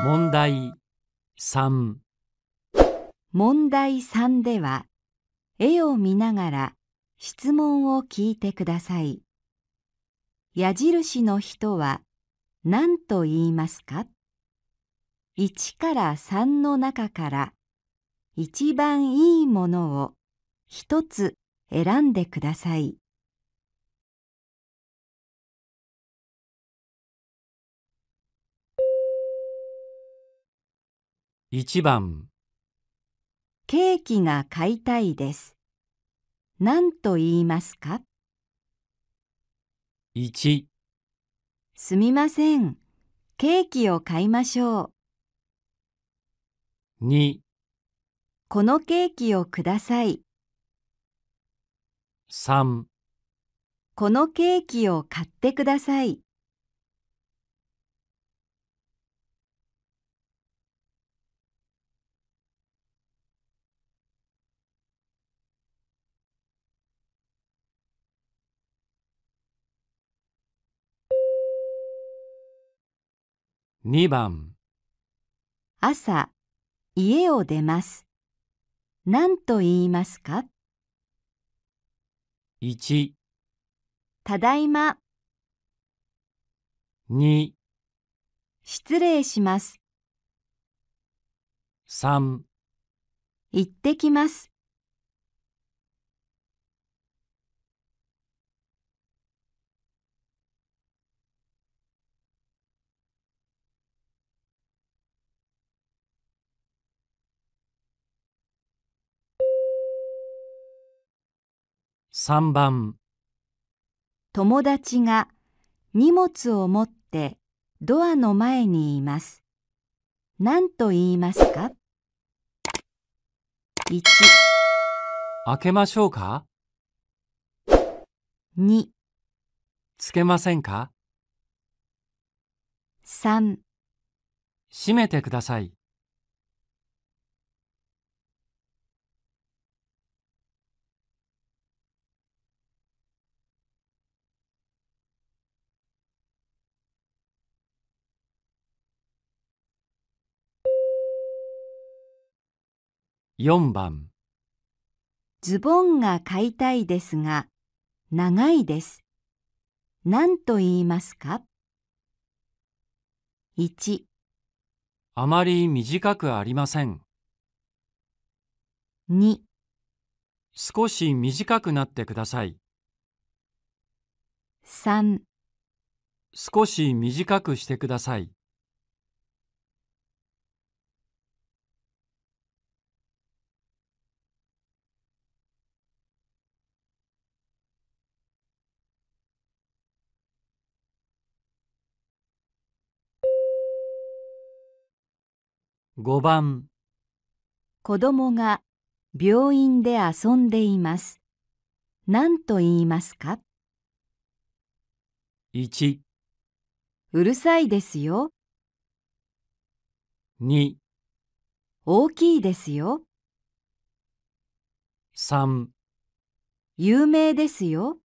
問題3問題3では絵を見ながら質問を聞いてください矢印の人は何と言いますか1から3の中から一番いいものを一つ選んでください。1番ケーキが買いたいです。何と言いますか ?1 すみません。ケーキを買いましょう。2このケーキをください。3このケーキを買ってください。2番朝家を出ます何と言いますか 1, ただいま2失礼します3行ってきます3番友達が荷物を持ってドアの前にいます。何と言いますか ?1 開けましょうか ?2 つけませんか ?3 閉めてください。4番ズボンが買いたいですが長いです。何と言いますか ?1 あまり短くありません。2少し短くなってください。3少し短くしてください。5番子供が病院で遊んでいます。何と言いますか ?1 うるさいですよ。2大きいですよ。3有名ですよ。